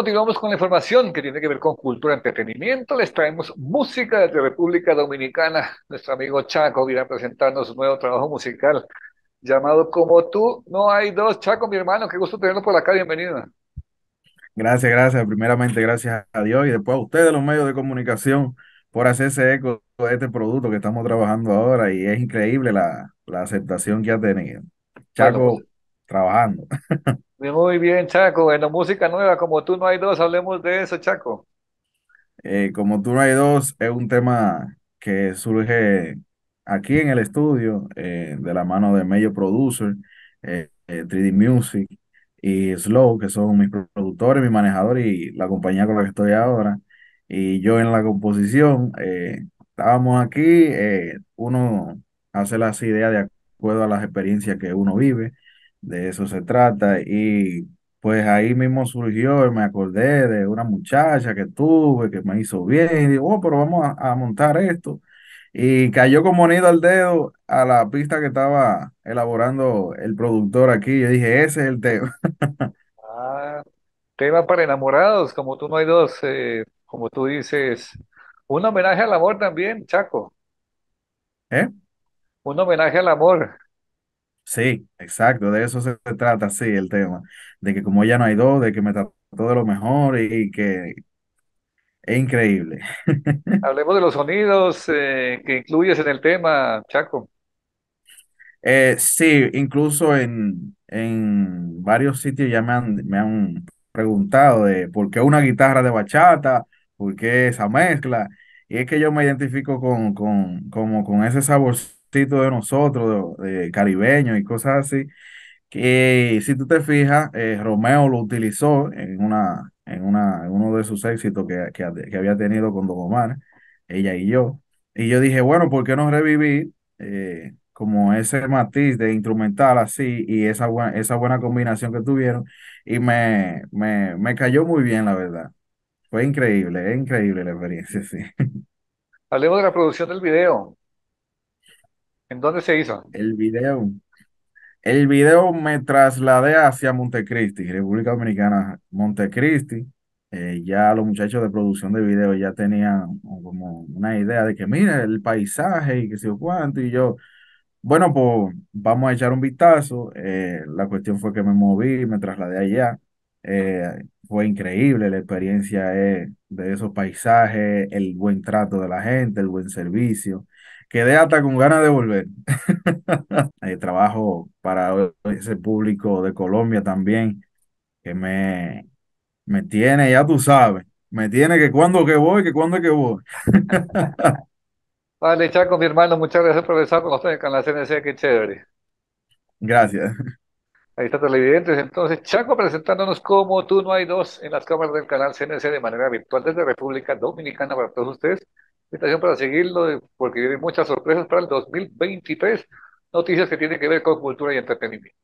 Continuamos con la información que tiene que ver con cultura y entretenimiento. Les traemos música desde República Dominicana. Nuestro amigo Chaco viene a presentarnos su nuevo trabajo musical llamado Como tú, no hay dos. Chaco, mi hermano, qué gusto tenerlo por acá. Bienvenido. Gracias, gracias. Primeramente, gracias a Dios y después a ustedes, los medios de comunicación, por hacerse eco de este producto que estamos trabajando ahora y es increíble la, la aceptación que ha tenido. Chaco, pues, trabajando. Muy bien, Chaco. en la música nueva, como tú no hay dos, hablemos de eso, Chaco. Eh, como tú no hay dos, es un tema que surge aquí en el estudio, eh, de la mano de medio Producer, 3D eh, Music y Slow, que son mis productores, mi manejador y la compañía con la que estoy ahora. Y yo en la composición, estábamos aquí, uno hace las ideas de acuerdo a las experiencias que uno vive de eso se trata. Y pues ahí mismo surgió, y me acordé de una muchacha que tuve, que me hizo bien, y digo, oh, pero vamos a, montar esto. Y cayó como nido al dedo a la pista que estaba elaborando el productor aquí. Yo dije, ese es el tema. ah, tema para enamorados, como tú no hay dos, eh, como tú dices. Un homenaje al amor también, Chaco. ¿Eh? Un homenaje al amor. Sí, exacto, de eso se trata, sí, el tema, de que como ya no hay dos, de que me trató de lo mejor y que es increíble. Hablemos de los sonidos eh, que incluyes en el tema, Chaco. Eh, sí, incluso en, en, varios sitios ya me han, preguntado de por qué una guitarra de bachata, por qué esa mezcla, y es que yo me identifico con, con, como, con ese sabor de nosotros, de, caribeños y cosas así, que si tú te fijas, eh, Romeo lo utilizó en, una, en, una, uno de sus éxitos que, que, había tenido con Dogomar, ella y yo. Y yo dije, bueno, ¿por qué no revivir eh, como ese matiz de instrumental así y esa buena, esa buena combinación que tuvieron? Y me, me, me cayó muy bien, la verdad. Fue increíble, es increíble la experiencia, sí. Hablemos de la producción del video. ¿En dónde se hizo? El video. El video me trasladé hacia Montecristi, República Dominicana, Montecristi. Eh, ya los muchachos de producción de video ya tenían como una idea de que, mire el paisaje y que sé yo cuánto. Y yo, bueno, pues vamos a echar un vistazo. Eh, la cuestión fue que me moví, me trasladé allá. Eh, fue increíble la experiencia de esos paisajes, el buen trato de la gente, el buen servicio. Quedé hasta con ganas de volver. el trabajo para ese público de Colombia también, que me, me tiene, ya tú sabes, me tiene que cuando que voy, que cuando que voy. vale, Chaco, mi hermano, muchas gracias por estar con en la CNC, qué chévere. Gracias. Ahí está televidentes. Entonces, Chaco presentándonos como tú no hay dos en las cámaras del canal CNC de manera virtual desde República Dominicana para todos ustedes. Invitación para seguirlo eh, porque vienen muchas sorpresas para el 2023. Noticias que tienen que ver con cultura y entretenimiento.